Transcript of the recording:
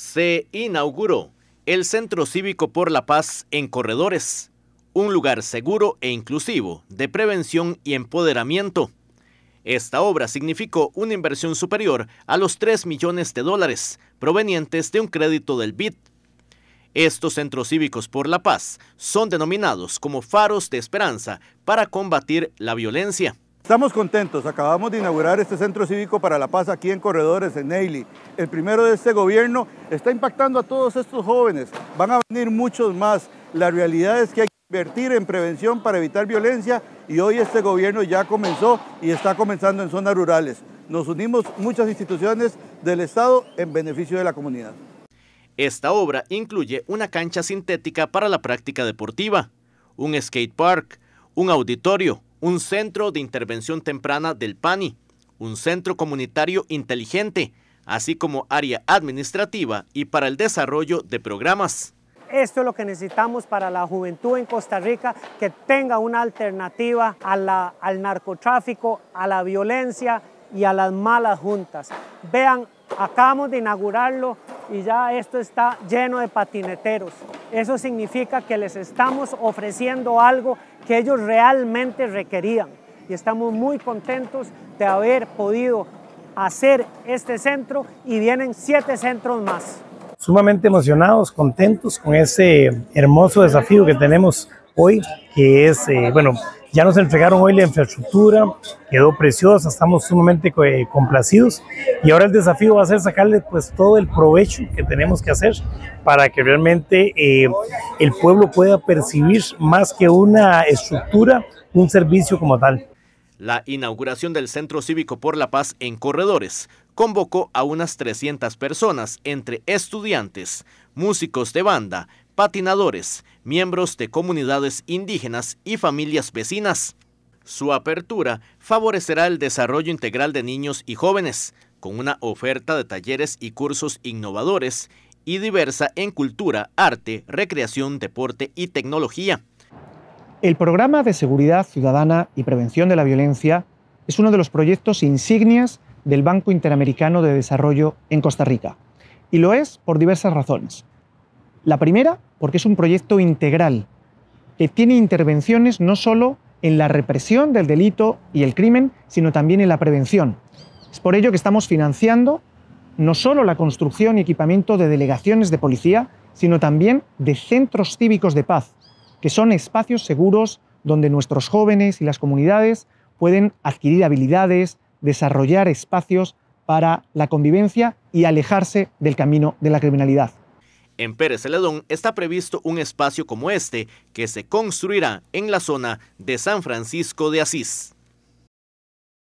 se inauguró el Centro Cívico por la Paz en Corredores, un lugar seguro e inclusivo de prevención y empoderamiento. Esta obra significó una inversión superior a los 3 millones de dólares provenientes de un crédito del BID. Estos centros cívicos por la paz son denominados como faros de esperanza para combatir la violencia. Estamos contentos, acabamos de inaugurar este Centro Cívico para la Paz aquí en Corredores, en Neily. El primero de este gobierno está impactando a todos estos jóvenes, van a venir muchos más. La realidad es que hay que invertir en prevención para evitar violencia y hoy este gobierno ya comenzó y está comenzando en zonas rurales. Nos unimos muchas instituciones del Estado en beneficio de la comunidad. Esta obra incluye una cancha sintética para la práctica deportiva, un skate park, un auditorio, un centro de intervención temprana del PANI, un centro comunitario inteligente, así como área administrativa y para el desarrollo de programas. Esto es lo que necesitamos para la juventud en Costa Rica, que tenga una alternativa al narcotráfico, a la violencia y a las malas juntas. Vean, acabamos de inaugurarlo, y ya esto está lleno de patineteros. Eso significa que les estamos ofreciendo algo que ellos realmente requerían y estamos muy contentos de haber podido hacer este centro y vienen siete centros más. Sumamente emocionados, contentos con ese hermoso desafío que tenemos hoy, que es, eh, bueno, ya nos entregaron hoy la infraestructura, quedó preciosa, estamos sumamente eh, complacidos y ahora el desafío va a ser sacarle pues todo el provecho que tenemos que hacer para que realmente eh, el pueblo pueda percibir más que una estructura, un servicio como tal. La inauguración del Centro Cívico por la Paz en Corredores convocó a unas 300 personas, entre estudiantes, músicos de banda, patinadores, miembros de comunidades indígenas y familias vecinas. Su apertura favorecerá el desarrollo integral de niños y jóvenes, con una oferta de talleres y cursos innovadores y diversa en cultura, arte, recreación, deporte y tecnología. El programa de seguridad ciudadana y prevención de la violencia es uno de los proyectos insignias del Banco Interamericano de Desarrollo en Costa Rica, y lo es por diversas razones. La primera, porque es un proyecto integral, que tiene intervenciones no solo en la represión del delito y el crimen, sino también en la prevención. Es por ello que estamos financiando no solo la construcción y equipamiento de delegaciones de policía, sino también de centros cívicos de paz, que son espacios seguros donde nuestros jóvenes y las comunidades pueden adquirir habilidades, desarrollar espacios para la convivencia y alejarse del camino de la criminalidad. En Pérez Celedón está previsto un espacio como este que se construirá en la zona de San Francisco de Asís.